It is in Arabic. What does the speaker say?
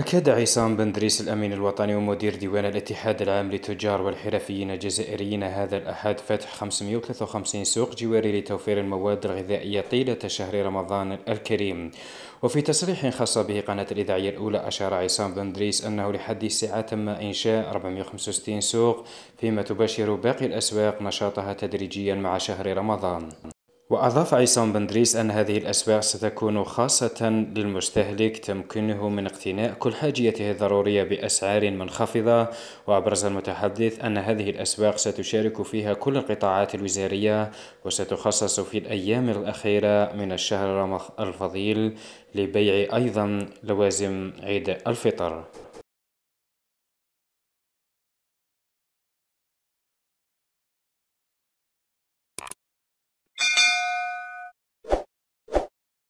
أكد عصام بن دريس الأمين الوطني ومدير ديوان الاتحاد العام للتجار والحرفيين الجزائريين هذا الأحد فتح 553 سوق جواري لتوفير المواد الغذائية طيلة شهر رمضان الكريم وفي تصريح خاص به قناة الإذاعية الأولى أشار عصام بن دريس أنه لحد الساعة تم إنشاء 465 سوق فيما تباشر باقي الأسواق نشاطها تدريجيا مع شهر رمضان وأضاف عصام بن دريس أن هذه الأسواق ستكون خاصة للمستهلك تمكنه من اقتناء كل حاجيته الضرورية بأسعار منخفضة وأبرز المتحدث أن هذه الأسواق ستشارك فيها كل القطاعات الوزارية وستخصص في الأيام الأخيرة من الشهر الفضيل لبيع أيضا لوازم عيد الفطر